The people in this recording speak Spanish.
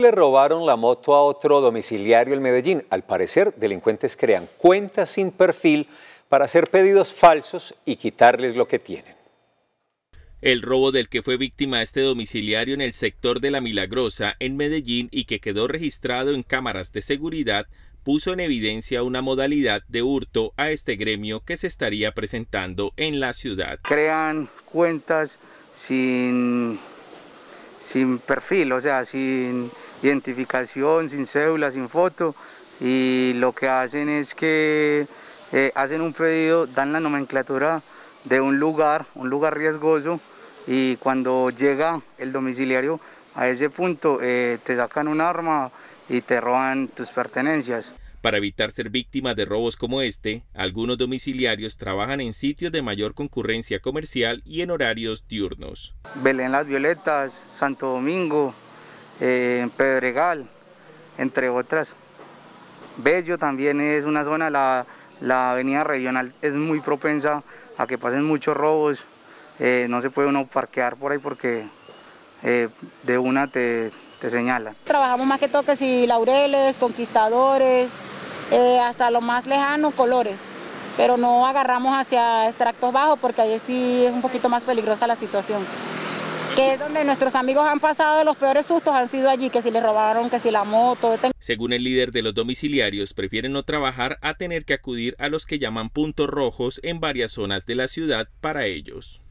Le robaron la moto a otro domiciliario en Medellín. Al parecer, delincuentes crean cuentas sin perfil para hacer pedidos falsos y quitarles lo que tienen. El robo del que fue víctima este domiciliario en el sector de La Milagrosa, en Medellín, y que quedó registrado en cámaras de seguridad, puso en evidencia una modalidad de hurto a este gremio que se estaría presentando en la ciudad. Crean cuentas sin, sin perfil, o sea, sin, identificación, sin cédula, sin foto, y lo que hacen es que eh, hacen un pedido, dan la nomenclatura de un lugar, un lugar riesgoso, y cuando llega el domiciliario a ese punto, eh, te sacan un arma y te roban tus pertenencias. Para evitar ser víctima de robos como este, algunos domiciliarios trabajan en sitios de mayor concurrencia comercial y en horarios diurnos. Belén Las Violetas, Santo Domingo, en eh, Pedregal, entre otras. Bello también es una zona, la, avenida regional es muy propensa a que pasen muchos robos, eh, no se puede uno parquear por ahí porque eh, de una te, te Trabajamos más que toques y laureles, conquistadores, hasta lo más lejano, colores, pero no agarramos hacia extractos bajos porque ahí sí es un poquito más peligrosa la situación que es donde nuestros amigos han pasado los peores sustos, han sido allí, que si le robaron, que si la moto. Este Según el líder de los domiciliarios, prefieren no trabajar a tener que acudir a los que llaman puntos rojos en varias zonas de la ciudad para ellos.